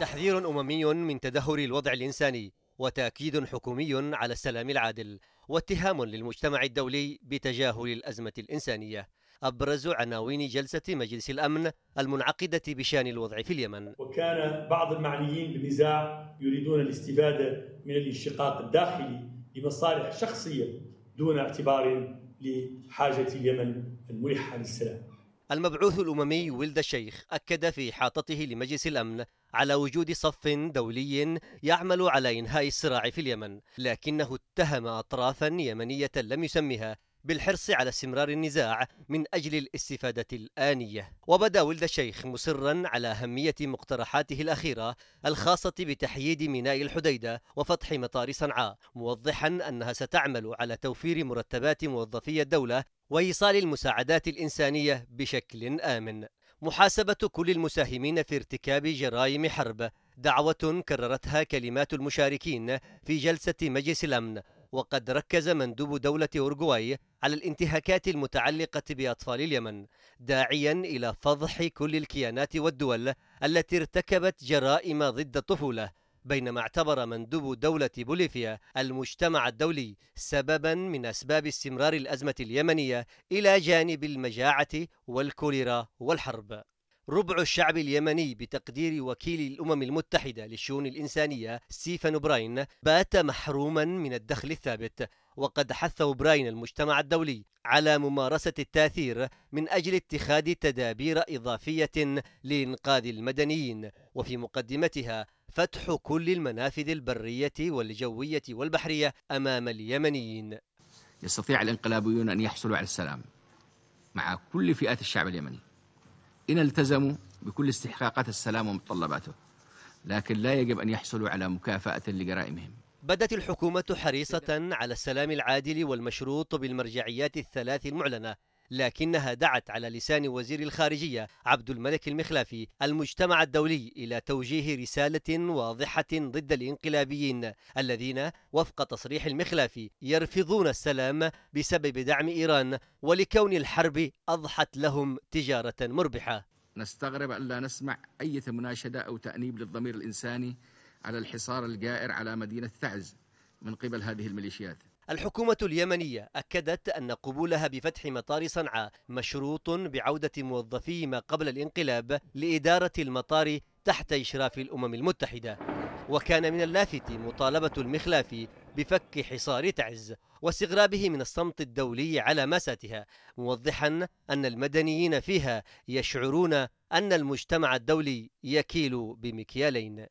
تحذير أممي من تدهور الوضع الإنساني وتأكيد حكومي على السلام العادل واتهام للمجتمع الدولي بتجاهل الأزمة الإنسانية أبرز عناوين جلسة مجلس الأمن المنعقدة بشان الوضع في اليمن وكان بعض المعنيين بالنزاع يريدون الاستفادة من الانشقاق الداخلي لمصالح شخصية دون اعتبار لحاجة اليمن الملحة للسلام المبعوث الأممي ولد الشيخ أكد في حاطته لمجلس الأمن على وجود صف دولي يعمل على إنهاء الصراع في اليمن لكنه اتهم أطرافا يمنية لم يسمها بالحرص على استمرار النزاع من أجل الاستفادة الآنية وبدا ولد الشيخ مصرا على أهمية مقترحاته الأخيرة الخاصة بتحييد ميناء الحديدة وفتح مطار صنعاء موضحا أنها ستعمل على توفير مرتبات موظفي الدولة وإيصال المساعدات الإنسانية بشكل آمن محاسبة كل المساهمين في ارتكاب جرائم حرب دعوة كررتها كلمات المشاركين في جلسة مجلس الأمن وقد ركز مندوب دولة أورغواي على الانتهاكات المتعلقة بأطفال اليمن داعيا إلى فضح كل الكيانات والدول التي ارتكبت جرائم ضد الطفولة بينما اعتبر مندوب دولة بوليفيا المجتمع الدولي سببا من أسباب استمرار الأزمة اليمنية إلى جانب المجاعة والكوليرا والحرب ربع الشعب اليمني بتقدير وكيل الأمم المتحدة للشؤون الإنسانية ستيفن براين بات محروما من الدخل الثابت وقد حث براين المجتمع الدولي على ممارسة التأثير من أجل اتخاذ تدابير إضافية لإنقاذ المدنيين وفي مقدمتها فتح كل المنافذ البرية والجوية والبحرية أمام اليمنيين يستطيع الانقلابيون أن يحصلوا على السلام مع كل فئات الشعب اليمني إن التزموا بكل استحقاقات السلام ومتطلباته لكن لا يجب أن يحصلوا على مكافأة لجرائمهم بدت الحكومة حريصة على السلام العادل والمشروط بالمرجعيات الثلاث المعلنة لكنها دعت على لسان وزير الخارجية عبد الملك المخلافي المجتمع الدولي إلى توجيه رسالة واضحة ضد الإنقلابيين الذين وفق تصريح المخلافي يرفضون السلام بسبب دعم إيران ولكون الحرب أضحت لهم تجارة مربحة نستغرب ألا نسمع أي مناشدة أو تأنيب للضمير الإنساني على الحصار الجائر على مدينة ثعز من قبل هذه الميليشيات الحكومة اليمنية أكدت أن قبولها بفتح مطار صنعاء مشروط بعودة موظفي ما قبل الانقلاب لإدارة المطار تحت إشراف الأمم المتحدة وكان من اللافت مطالبة المخلافي بفك حصار تعز واستغرابه من الصمت الدولي على ماساتها موضحا أن المدنيين فيها يشعرون أن المجتمع الدولي يكيل بمكيالين